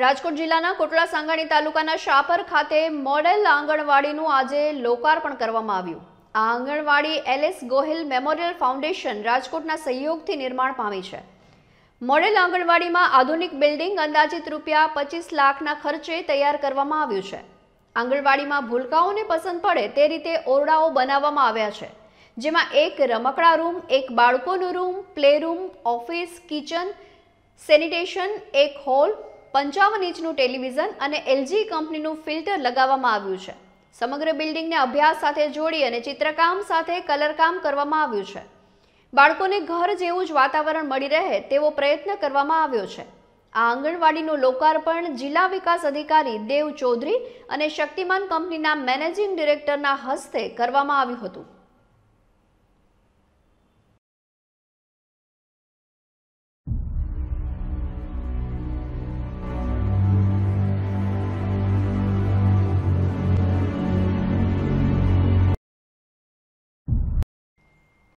રાજકોટ જિલ્લાના કોટલા સાંગાણી તાલુકાના શાપર ખાતે મોડેલ આંગણવાડીનું આજે લોકાર્પણ કરવામાં આવ્યું આ anganwadi LS Gohil memorial foundation રાજકોટના સહયોગથી નિર્માણ પામી છે મોડેલ આંગણવાડીમાં આધુનિક બિલ્ડિંગ અંદાજિત રૂપિયા પચીસ લાખના ખર્ચે તૈયાર કરવામાં આવ્યું છે આંગણવાડીમાં ભૂલકાઓને પસંદ પડે તે રીતે ઓરડાઓ બનાવવામાં આવ્યા છે જેમાં એક રમકડા રૂમ એક બાળકોનું room play room office kitchen sanitation એક હોલ પંચાવન ઇંચનું ટેલિવિઝન અને એલજી કંપનીનું ફિલ્ટર લગાવવામાં આવ્યું છે સમગ્ર બિલ્ડિંગને અભ્યાસ સાથે જોડી અને ચિત્રકામ સાથે કલરકામ કરવામાં આવ્યું છે બાળકોને ઘર જેવું જ વાતાવરણ મળી રહે તેવો પ્રયત્ન કરવામાં આવ્યો છે આ આંગણવાડીનું લોકાર્પણ જિલ્લા વિકાસ અધિકારી દેવ ચૌધરી અને શક્તિમાન કંપનીના મેનેજિંગ ડિરેક્ટરના હસ્તે કરવામાં આવ્યું હતું